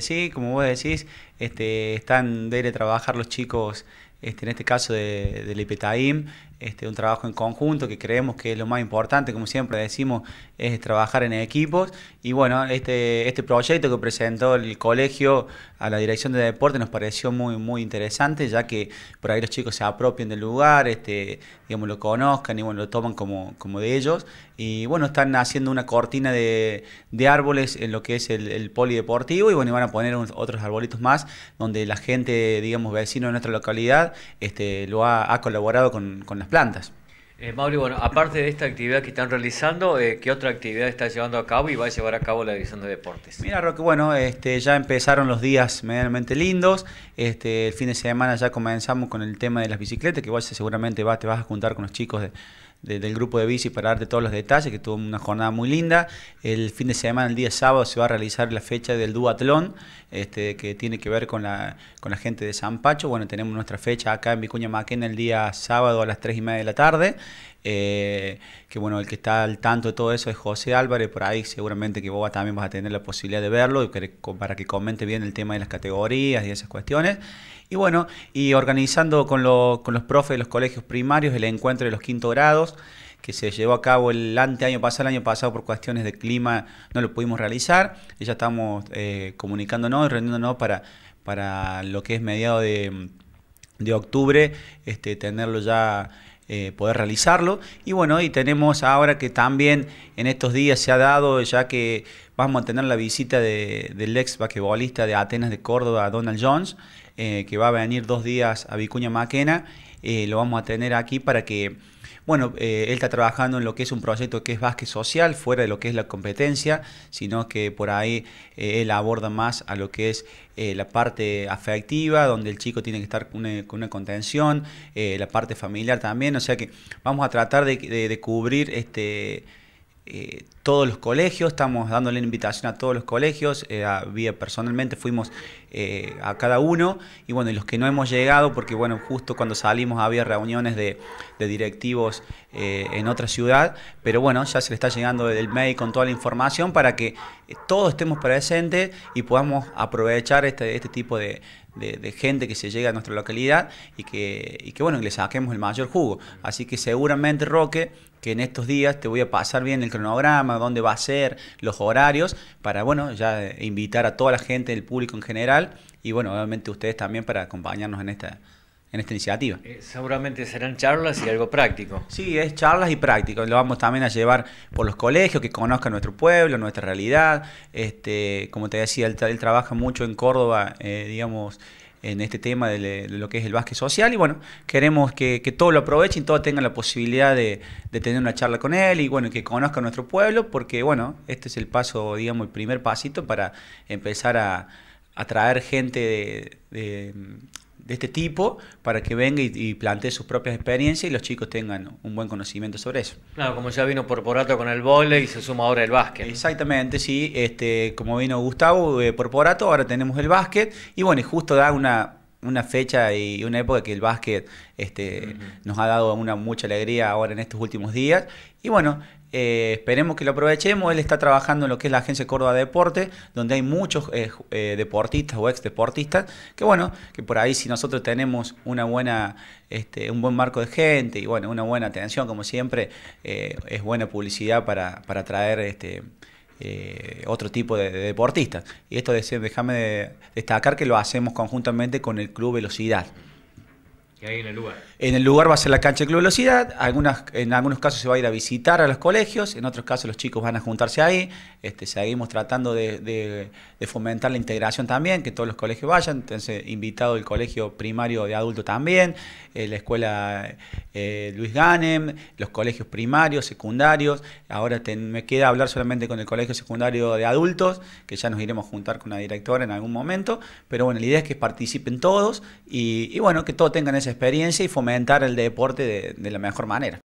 Sí, como vos decís, este, están a trabajar los chicos, este, en este caso de, del IPTAIM. Este, un trabajo en conjunto, que creemos que es lo más importante, como siempre decimos, es trabajar en equipos. Y bueno, este, este proyecto que presentó el colegio a la dirección de deporte nos pareció muy, muy interesante, ya que por ahí los chicos se apropien del lugar, este, digamos, lo conozcan y bueno, lo toman como, como de ellos. Y bueno, están haciendo una cortina de, de árboles en lo que es el, polideportivo y bueno, van a poner otros arbolitos más donde la gente, digamos, vecino de nuestra localidad, este, lo ha, colaborado con, con las plantas. Eh, Mauri, bueno, aparte de esta actividad que están realizando, eh, ¿qué otra actividad está llevando a cabo y va a llevar a cabo la División de Deportes? Mira, Roque, bueno, este, ya empezaron los días medianamente lindos. Este, el fin de semana ya comenzamos con el tema de las bicicletas, que igual seguramente te vas a juntar con los chicos de, del grupo de bici para darte todos los detalles, que tuvo una jornada muy linda. El fin de semana, el día sábado, se va a realizar la fecha del duatlón, este, que tiene que ver con la, con la gente de San Pacho. Bueno, tenemos nuestra fecha acá en Vicuña Maquena el día sábado a las 3 y media de la tarde. Eh, que bueno, el que está al tanto de todo eso es José Álvarez, por ahí seguramente que vos también vas a tener la posibilidad de verlo para que comente bien el tema de las categorías y esas cuestiones. Y bueno, y organizando con, los profes de los colegios primarios el encuentro de los quinto grados que se llevó a cabo el ante año pasado, el año pasado por cuestiones de clima no lo pudimos realizar, y ya estamos eh, comunicándonos y reuniéndonos para, para lo que es mediado de, octubre, este, tenerlo ya eh, poder realizarlo. Y bueno, y tenemos ahora que también en estos días se ha dado, ya que vamos a tener la visita de, del ex de Atenas de Córdoba, Donald Jones, eh, que va a venir dos días a Vicuña Maquena, eh, lo vamos a tener aquí para que bueno, eh, él está trabajando en lo que es un proyecto que es básquet social, fuera de lo que es la competencia, sino que por ahí eh, él aborda más a lo que es eh, la parte afectiva, donde el chico tiene que estar con una, contención, la parte familiar también, o sea que vamos a tratar de, de, de cubrir este eh, todos los colegios, estamos dándole invitación a todos los colegios, eh, personalmente fuimos eh, a cada uno y bueno, los que no hemos llegado, porque bueno, justo cuando salimos había reuniones de, directivos eh, en otra ciudad, pero bueno, ya se le está llegando el mail con toda la información para que todos estemos presentes y podamos aprovechar este, este tipo de, de, gente que se llega a nuestra localidad y que, y que bueno, le saquemos el mayor jugo. Así que seguramente, Roque, que en estos días te voy a pasar bien el cronograma, dónde va a ser, los horarios, para, bueno, ya invitar a toda la gente, el público en general, y bueno, obviamente ustedes también para acompañarnos en esta en esta iniciativa. Eh, seguramente serán charlas y algo práctico. Sí, es charlas y práctico. Lo vamos también a llevar por los colegios, que conozcan nuestro pueblo, nuestra realidad. Este, como te decía, él, trabaja mucho en Córdoba, eh, digamos, en este tema de, lo que es el básquet social. Y bueno, queremos que, que todos lo aprovechen, todos tengan la posibilidad de, tener una charla con él y bueno, que conozcan nuestro pueblo, porque bueno, este es el paso, digamos, el primer pasito para empezar a atraer gente de, de este tipo para que venga y, plantee sus propias experiencias y los chicos tengan un buen conocimiento sobre eso. Claro, como ya vino Porporato con el vole y se suma ahora el básquet. Exactamente, sí, este, como vino Gustavo eh, Porporato, ahora tenemos el básquet y bueno, y justo da una una fecha y una época que el básquet este, nos ha dado una mucha alegría ahora en estos últimos días. Y bueno, eh, esperemos que lo aprovechemos. Él está trabajando en lo que es la Agencia Córdoba de Deporte, donde hay muchos eh, eh, deportistas o ex deportistas, que bueno, que por ahí si nosotros tenemos una buena, este, un buen marco de gente y bueno, una buena atención, como siempre, es buena publicidad para, para traer este, eh, otro tipo de, deportistas. Y esto déjame destacar que lo hacemos conjuntamente con el Club Velocidad en el lugar. En el lugar va a ser la cancha de club velocidad, en algunos casos se va a ir a visitar a los colegios, en otros casos los chicos van a juntarse ahí, este, seguimos tratando de, fomentar la integración también, que todos los colegios vayan, entonces invitado el colegio primario de adultos también, eh, la escuela eh, Luis Ganem, los colegios primarios, secundarios, ahora me queda hablar solamente con el colegio secundario de adultos, que ya nos iremos a juntar con la directora en algún momento, pero bueno, la idea es que participen todos y, y bueno, que todos tengan ese experiencia y fomentar el deporte de, la mejor manera.